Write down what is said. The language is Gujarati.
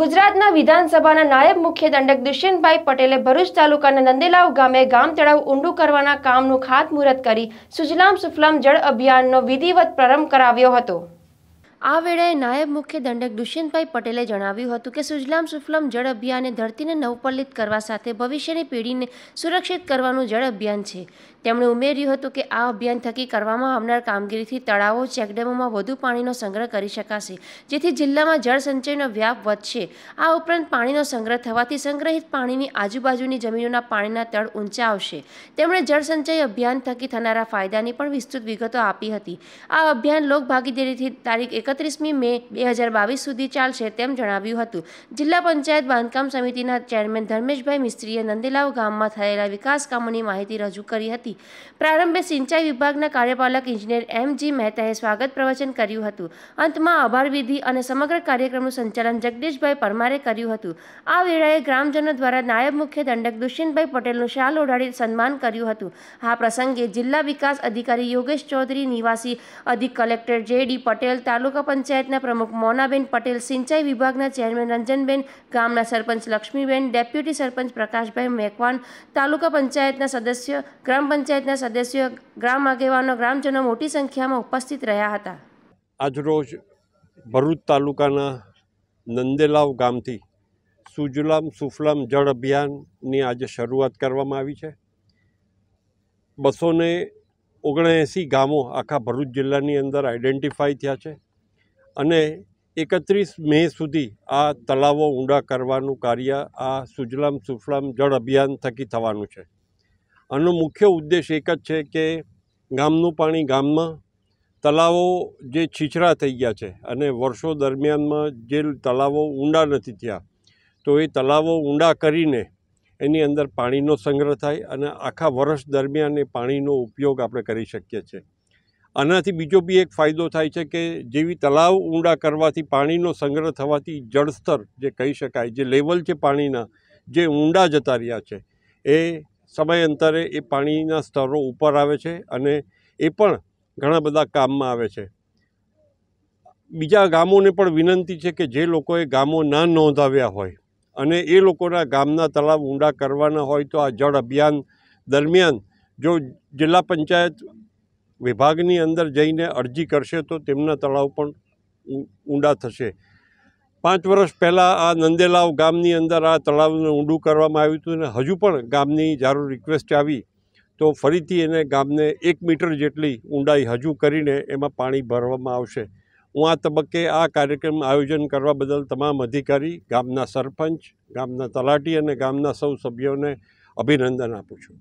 ગુજરાતના વિધાનસભાના નાયબ મુખ્ય દંડક દુષ્યંતભાઈ પટેલે ભરૂચ તાલુકાના નંદેલાવ ગામે ગામ તળાવ ઊંડું કરવાના કામનું ખાતમુહૂર્ત કરી સુજલામ સુફલામ જળ અભિયાનનો વિધિવત પ્રારંભ કરાવ્યો હતો આ વેળાએ નાયબ મુખ્ય દંડક દુષ્યંતભાઈ પટેલે જણાવ્યું હતું કે સુજલામ સુફલમ જળ અભિયાને ધરતીને નવપલ્લિત કરવા સાથે ભવિષ્યની પેઢીને સુરક્ષિત કરવાનું જળ અભિયાન છે તેમણે ઉમેર્યું હતું કે આ અભિયાન થકી કરવામાં આવનાર કામગીરીથી તળાવો ચેકડેમોમાં વધુ પાણીનો સંગ્રહ કરી શકાશે જેથી જિલ્લામાં જળ સંચયનો વ્યાપ વધશે આ ઉપરાંત પાણીનો સંગ્રહ થવાથી સંગ્રહિત પાણીની આજુબાજુની જમીનોના પાણીના તળ ઊંચા આવશે તેમણે જળ સંચય અભિયાન થકી થનારા ફાયદાની પણ વિસ્તૃત વિગતો આપી હતી આ અભિયાન લોકભાગીદારીથી તારીખ એક એકત્રીસમી મે બે હજાર બાવીસ સુધી ચાલશે તેમ જણાવ્યું હતું જિલ્લા પંચાયત બાંધકામ સમિતિના ચેરમેન ધર્મેશભાઈ મિસ્ત્રીએ નંદીલાવ ગામમાં થયેલા વિકાસ કામોની માહિતી રજૂ કરી હતી પ્રારંભે સિંચાઈ વિભાગના કાર્યપાલક ઇજનેર એમ જી મહેતાએ સ્વાગત પ્રવચન કર્યું હતું અંતમાં આભાર વિધિ અને સમગ્ર કાર્યક્રમનું સંચાલન જગદીશભાઈ પરમારે કર્યું હતું આ વેળાએ ગ્રામજનો દ્વારા નાયબ મુખ્ય દંડક દુષ્યંતભાઈ પટેલનું શાલ ઓઢાડી સન્માન કર્યું હતું આ પ્રસંગે જિલ્લા વિકાસ અધિકારી યોગેશ ચૌધરી નિવાસી અધિક કલેક્ટર જે ડી પટેલ તાલુકા તાલુકા પંચાયતના પ્રમુખ મોનાબેન પટેલ સિંચાઈ વિભાગના ચેરમેન રંજનબેન ગામના સરપંચ લક્ષ્મીબેન ડેપ્યુટી સરપંચ પ્રકાશભાઈ મેકવાન તાલુકા પંચાયતના સદસ્ય ગ્રામ પંચાયતના સદસ્ય ગ્રામ આગેવાનો ગ્રામજનો મોટી સંખ્યામાં ઉપસ્થિત રહ્યા હતા આજરોજ ભરૂચ તાલુકાના નંદેલાવ ગામથી સુજલામ સુફલામ જળ અભિયાનની આજે શરૂઆત કરવામાં આવી છે બસોને ઓગણએંસી ગામો આખા ભરૂચ જિલ્લાની અંદર આઈડેન્ટિફાઈ થયા છે અને એકત્રીસ મે સુધી આ તળાવો ઊંડા કરવાનું કાર્ય આ સુજલામ સુફલામ જળ અભિયાન થકી થવાનું છે આનો મુખ્ય ઉદ્દેશ એક જ છે કે ગામનું પાણી ગામમાં તળાવો જે છીછરા થઈ ગયા છે અને વર્ષો દરમિયાનમાં જે તળાવો ઊંડા નથી થયા તો એ તળાવો ઊંડા કરીને એની અંદર પાણીનો સંગ્રહ થાય અને આખા વર્ષ દરમિયાન એ પાણીનો ઉપયોગ આપણે કરી શકીએ છીએ આનાથી બીજો બી એક ફાયદો થાય છે કે જેવી તલાવ ઊંડા કરવાથી પાણીનો સંગ્રહ થવાથી જળસ્તર જે કહી શકાય જે લેવલ છે પાણીના જે ઊંડા જતા રહ્યા છે એ સમયાંતરે એ પાણીના સ્તરો ઉપર આવે છે અને એ પણ ઘણા બધા કામમાં આવે છે બીજા ગામોને પણ વિનંતી છે કે જે લોકોએ ગામો ના નોંધાવ્યા હોય અને એ લોકોના ગામના તળાવ ઊંડા કરવાના હોય તો આ જળ અભિયાન દરમિયાન જો જિલ્લા પંચાયત વિભાગની અંદર જઈને અરજી કરશે તો તેમના તળાવ પણ ઊંડા થશે પાંચ વર્ષ પહેલાં આ નંદેલાવ ગામની અંદર આ તળાવને ઊંડું કરવામાં આવ્યું હતું અને હજુ પણ ગામની જ્યારે રિક્વેસ્ટ આવી તો ફરીથી એને ગામને એક મીટર જેટલી ઊંડાઈ હજુ કરીને એમાં પાણી ભરવામાં આવશે હું આ તબક્કે આ કાર્યક્રમ આયોજન કરવા બદલ તમામ અધિકારી ગામના સરપંચ ગામના તલાટી અને ગામના સૌ સભ્યોને અભિનંદન આપું છું